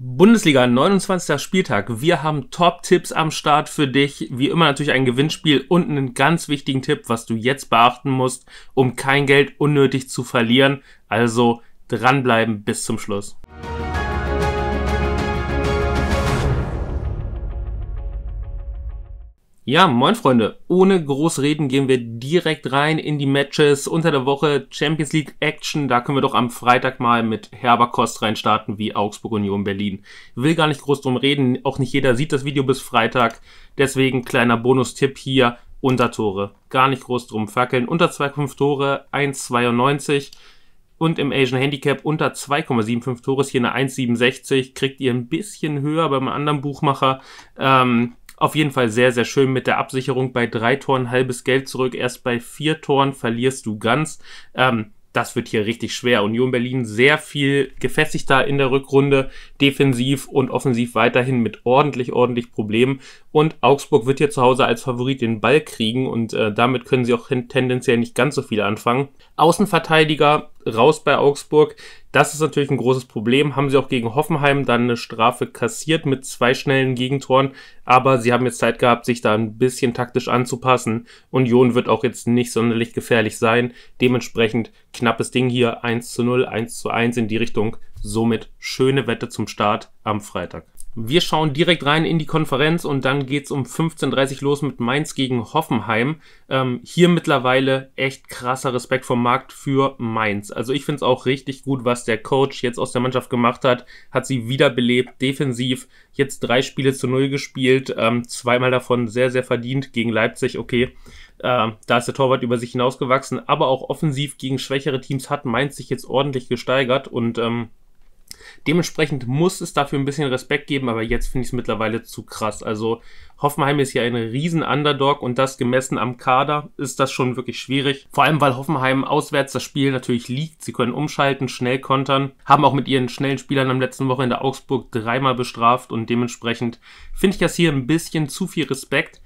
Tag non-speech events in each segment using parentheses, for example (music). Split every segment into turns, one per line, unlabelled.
Bundesliga, 29. Spieltag. Wir haben Top-Tipps am Start für dich. Wie immer natürlich ein Gewinnspiel und einen ganz wichtigen Tipp, was du jetzt beachten musst, um kein Geld unnötig zu verlieren. Also dranbleiben bis zum Schluss. Ja, moin Freunde. Ohne groß reden gehen wir direkt rein in die Matches unter der Woche Champions League Action. Da können wir doch am Freitag mal mit herber Kost reinstarten wie Augsburg Union Berlin. Will gar nicht groß drum reden. Auch nicht jeder sieht das Video bis Freitag. Deswegen kleiner Bonustipp hier. Unter Tore. Gar nicht groß drum fackeln. Unter 2,5 Tore 1,92 und im Asian Handicap unter 2,75 Tores, hier eine 1,67, kriegt ihr ein bisschen höher beim anderen Buchmacher. Ähm, auf jeden Fall sehr, sehr schön mit der Absicherung bei drei Toren halbes Geld zurück. Erst bei vier Toren verlierst du ganz. Ähm, das wird hier richtig schwer. Union Berlin sehr viel gefestigter in der Rückrunde, defensiv und offensiv weiterhin mit ordentlich, ordentlich Problemen. Und Augsburg wird hier zu Hause als Favorit den Ball kriegen und äh, damit können sie auch tendenziell nicht ganz so viel anfangen. Außenverteidiger raus bei Augsburg. Das ist natürlich ein großes Problem. Haben sie auch gegen Hoffenheim dann eine Strafe kassiert mit zwei schnellen Gegentoren. Aber sie haben jetzt Zeit gehabt, sich da ein bisschen taktisch anzupassen. Union wird auch jetzt nicht sonderlich gefährlich sein. Dementsprechend knappes Ding hier 1 zu 0, 1 zu 1 in die Richtung. Somit schöne Wette zum Start am Freitag. Wir schauen direkt rein in die Konferenz und dann geht's um 15.30 los mit Mainz gegen Hoffenheim. Ähm, hier mittlerweile echt krasser Respekt vom Markt für Mainz. Also ich find's auch richtig gut, was der Coach jetzt aus der Mannschaft gemacht hat. Hat sie wiederbelebt, defensiv. Jetzt drei Spiele zu null gespielt, ähm, zweimal davon sehr, sehr verdient gegen Leipzig. Okay, äh, da ist der Torwart über sich hinausgewachsen. Aber auch offensiv gegen schwächere Teams hat Mainz sich jetzt ordentlich gesteigert und... Ähm, Dementsprechend muss es dafür ein bisschen Respekt geben, aber jetzt finde ich es mittlerweile zu krass. Also Hoffenheim ist ja ein riesen Underdog und das gemessen am Kader ist das schon wirklich schwierig. Vor allem, weil Hoffenheim auswärts das Spiel natürlich liegt. Sie können umschalten, schnell kontern, haben auch mit ihren schnellen Spielern am letzten Wochenende Augsburg dreimal bestraft und dementsprechend finde ich das hier ein bisschen zu viel Respekt.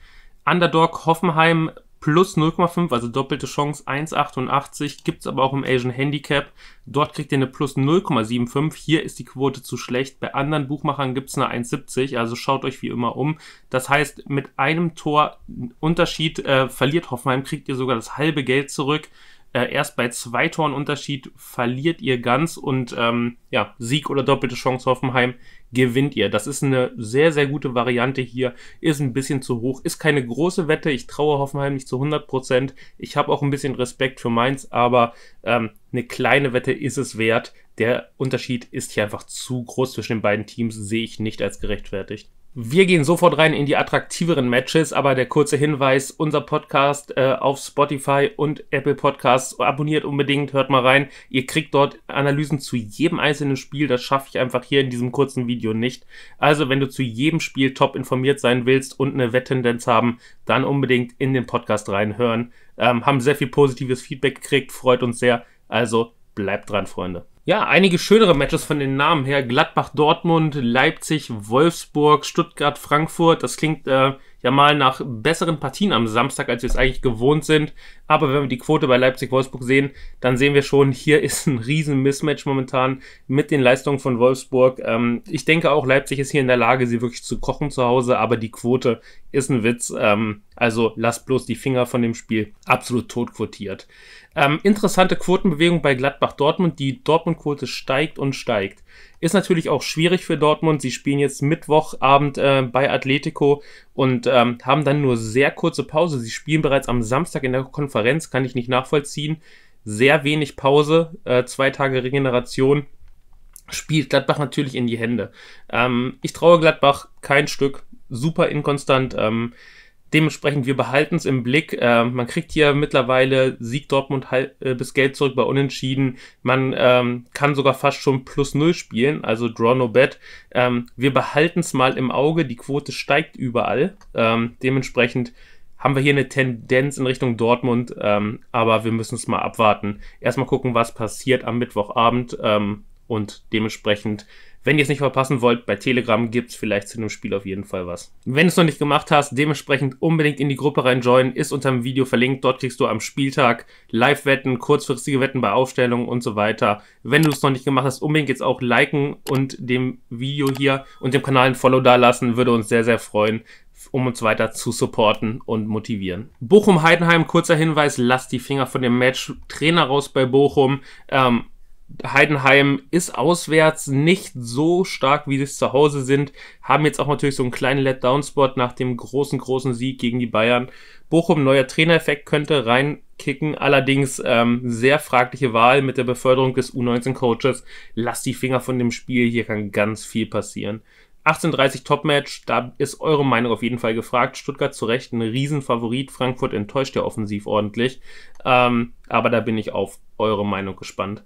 Underdog Hoffenheim plus 0,5, also doppelte Chance 1,88. Gibt es aber auch im Asian Handicap. Dort kriegt ihr eine plus 0,75. Hier ist die Quote zu schlecht. Bei anderen Buchmachern gibt es eine 1,70. Also schaut euch wie immer um. Das heißt, mit einem Tor Unterschied äh, verliert Hoffenheim, kriegt ihr sogar das halbe Geld zurück äh, erst bei zwei Toren Unterschied verliert ihr ganz und ähm, ja, Sieg oder doppelte Chance Hoffenheim gewinnt ihr. Das ist eine sehr, sehr gute Variante hier. Ist ein bisschen zu hoch, ist keine große Wette. Ich traue Hoffenheim nicht zu 100%. Ich habe auch ein bisschen Respekt für Mainz, aber ähm, eine kleine Wette ist es wert. Der Unterschied ist hier einfach zu groß zwischen den beiden Teams, sehe ich nicht als gerechtfertigt. Wir gehen sofort rein in die attraktiveren Matches, aber der kurze Hinweis, unser Podcast äh, auf Spotify und Apple Podcasts, abonniert unbedingt, hört mal rein. Ihr kriegt dort Analysen zu jedem einzelnen Spiel, das schaffe ich einfach hier in diesem kurzen Video nicht. Also wenn du zu jedem Spiel top informiert sein willst und eine Wetttendenz haben, dann unbedingt in den Podcast reinhören. Ähm, haben sehr viel positives Feedback gekriegt, freut uns sehr. Also bleibt dran, Freunde. Ja, einige schönere Matches von den Namen her. Gladbach, Dortmund, Leipzig, Wolfsburg, Stuttgart, Frankfurt. Das klingt äh, ja mal nach besseren Partien am Samstag, als wir es eigentlich gewohnt sind. Aber wenn wir die Quote bei Leipzig-Wolfsburg sehen, dann sehen wir schon, hier (laughs) ist ein riesen Mismatch momentan mit den Leistungen von Wolfsburg. Ähm, ich denke auch, Leipzig ist hier in der Lage, sie wirklich zu kochen zu Hause, aber die Quote ist ein Witz. Ähm, also lasst bloß die Finger von dem Spiel absolut totquotiert. Ähm, interessante Quotenbewegung bei Gladbach-Dortmund. Die Dortmund-Quote steigt und steigt. Ist natürlich auch schwierig für Dortmund. Sie spielen jetzt Mittwochabend äh, bei Atletico und ähm, haben dann nur sehr kurze Pause. Sie spielen bereits am Samstag in der Konferenz, kann ich nicht nachvollziehen. Sehr wenig Pause, äh, zwei Tage Regeneration. Spielt Gladbach natürlich in die Hände. Ähm, ich traue Gladbach kein Stück. Super inkonstant. Ähm, Dementsprechend, wir behalten es im Blick. Äh, man kriegt hier mittlerweile Sieg Dortmund halb, äh, bis Geld zurück bei Unentschieden. Man ähm, kann sogar fast schon plus null spielen, also Draw No Bet. Ähm, wir behalten es mal im Auge. Die Quote steigt überall. Ähm, dementsprechend haben wir hier eine Tendenz in Richtung Dortmund, ähm, aber wir müssen es mal abwarten. Erstmal gucken, was passiert am Mittwochabend. Ähm, und dementsprechend, wenn ihr es nicht verpassen wollt, bei Telegram gibt es vielleicht zu dem Spiel auf jeden Fall was. Wenn du es noch nicht gemacht hast, dementsprechend unbedingt in die Gruppe reinjoinen, ist unter dem Video verlinkt. Dort kriegst du am Spieltag Live-Wetten, kurzfristige Wetten bei Aufstellungen und so weiter. Wenn du es noch nicht gemacht hast, unbedingt jetzt auch liken und dem Video hier und dem Kanal ein Follow dalassen. Würde uns sehr, sehr freuen um uns weiter zu supporten und motivieren. Bochum-Heidenheim, kurzer Hinweis, lasst die Finger von dem Match. Trainer raus bei Bochum. Ähm, Heidenheim ist auswärts nicht so stark, wie sie es zu Hause sind. Haben jetzt auch natürlich so einen kleinen Letdown-Spot nach dem großen, großen Sieg gegen die Bayern. Bochum, neuer Trainereffekt könnte reinkicken. Allerdings ähm, sehr fragliche Wahl mit der Beförderung des U19-Coaches. Lasst die Finger von dem Spiel, hier kann ganz viel passieren. 18.30 Topmatch, da ist eure Meinung auf jeden Fall gefragt. Stuttgart zu Recht ein Riesenfavorit, Frankfurt enttäuscht ja offensiv ordentlich. Ähm, aber da bin ich auf eure Meinung gespannt.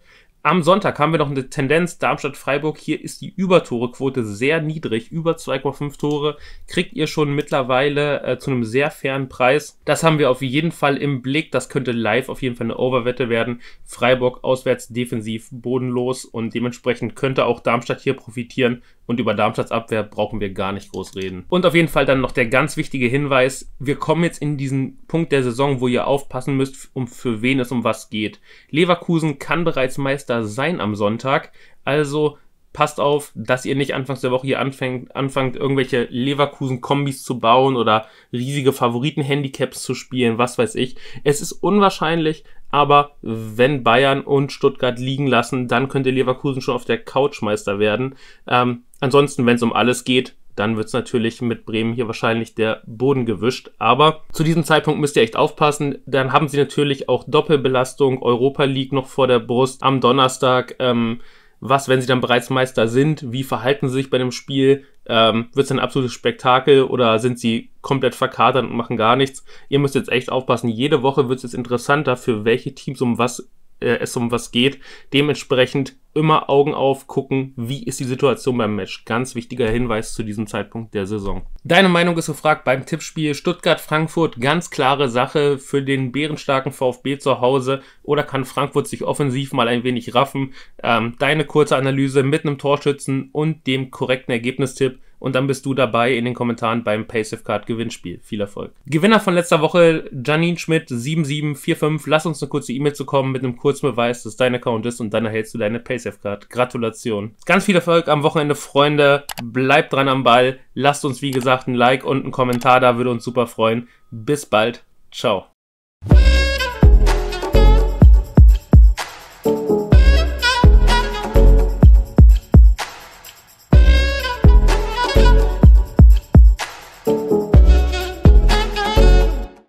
Am Sonntag haben wir noch eine Tendenz Darmstadt-Freiburg. Hier ist die Übertorequote sehr niedrig, über 2,5 Tore. Kriegt ihr schon mittlerweile äh, zu einem sehr fairen Preis. Das haben wir auf jeden Fall im Blick. Das könnte live auf jeden Fall eine Overwette werden. Freiburg auswärts defensiv bodenlos und dementsprechend könnte auch Darmstadt hier profitieren und über Darmstadts Abwehr brauchen wir gar nicht groß reden. Und auf jeden Fall dann noch der ganz wichtige Hinweis: Wir kommen jetzt in diesen Punkt der Saison, wo ihr aufpassen müsst, um für wen es um was geht. Leverkusen kann bereits Meister sein am Sonntag, also passt auf, dass ihr nicht anfangs der Woche hier anfängt, anfangt irgendwelche Leverkusen-Kombis zu bauen oder riesige Favoriten-Handicaps zu spielen, was weiß ich. Es ist unwahrscheinlich, aber wenn Bayern und Stuttgart liegen lassen, dann könnte Leverkusen schon auf der Couchmeister werden. Ähm, ansonsten, wenn es um alles geht, dann wird es natürlich mit Bremen hier wahrscheinlich der Boden gewischt. Aber zu diesem Zeitpunkt müsst ihr echt aufpassen. Dann haben sie natürlich auch Doppelbelastung, Europa League noch vor der Brust am Donnerstag. Ähm, was, wenn sie dann bereits Meister sind? Wie verhalten sie sich bei dem Spiel? Ähm, wird es ein absolutes Spektakel oder sind sie komplett verkatert und machen gar nichts? Ihr müsst jetzt echt aufpassen. Jede Woche wird es jetzt interessanter, für welche Teams um was äh, es um was geht. Dementsprechend immer Augen aufgucken, wie ist die Situation beim Match. Ganz wichtiger Hinweis zu diesem Zeitpunkt der Saison. Deine Meinung ist gefragt beim Tippspiel Stuttgart-Frankfurt. Ganz klare Sache für den bärenstarken VfB zu Hause. Oder kann Frankfurt sich offensiv mal ein wenig raffen? Ähm, deine kurze Analyse mit einem Torschützen und dem korrekten Ergebnistipp und dann bist du dabei in den Kommentaren beim Paysafe Card Gewinnspiel. Viel Erfolg. Gewinner von letzter Woche, Janine Schmidt 7745. Lass uns eine kurze E-Mail zu kommen mit einem kurzen Beweis, dass dein Account ist und dann erhältst du deine Paysafe Card. Gratulation. Ganz viel Erfolg am Wochenende, Freunde. Bleibt dran am Ball. Lasst uns, wie gesagt, ein Like und einen Kommentar da, würde uns super freuen. Bis bald. Ciao.